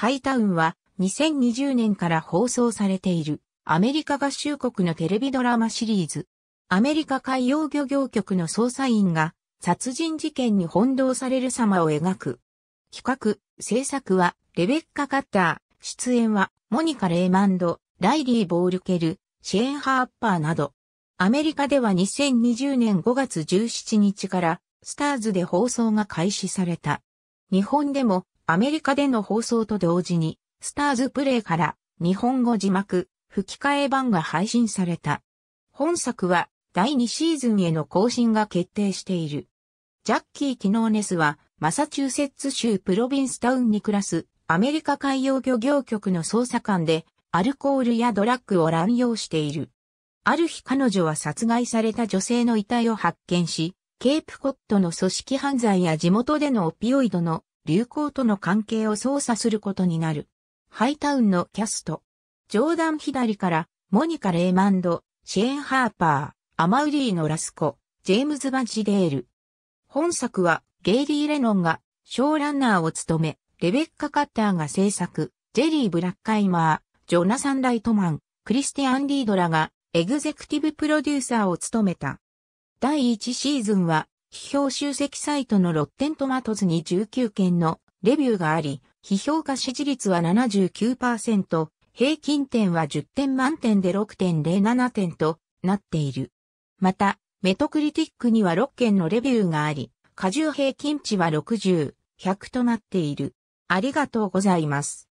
ハイタウンは2020年から放送されているアメリカ合衆国のテレビドラマシリーズ。アメリカ海洋漁業局の捜査員が殺人事件に翻弄される様を描く。企画、制作はレベッカ・カッター、出演はモニカ・レーマンド、ライリー・ボールケル、シェーン・ハーッパーなど。アメリカでは2020年5月17日からスターズで放送が開始された。日本でもアメリカでの放送と同時に、スターズプレイから日本語字幕、吹き替え版が配信された。本作は第2シーズンへの更新が決定している。ジャッキー・キノーネスはマサチューセッツ州プロビンスタウンに暮らすアメリカ海洋漁業局の捜査官でアルコールやドラッグを乱用している。ある日彼女は殺害された女性の遺体を発見し、ケープコットの組織犯罪や地元でのオピオイドの流行との関係を操作することになる。ハイタウンのキャスト。ジョーダン左から、モニカ・レーマンド、シェーン・ハーパー、アマウリーのラスコ、ジェームズ・バジデール。本作は、ゲイリー・レノンが、ショーランナーを務め、レベッカ・カッターが制作、ジェリー・ブラックカイマー、ジョナサン・ライトマン、クリスティアン・リードラが、エグゼクティブプロデューサーを務めた。第1シーズンは、批評集積サイトのロッテントマトズに19件のレビューがあり、批評家支持率は79%、平均点は10点満点で6.07点となっている。また、メトクリティックには6件のレビューがあり、過重平均値は60、100となっている。ありがとうございます。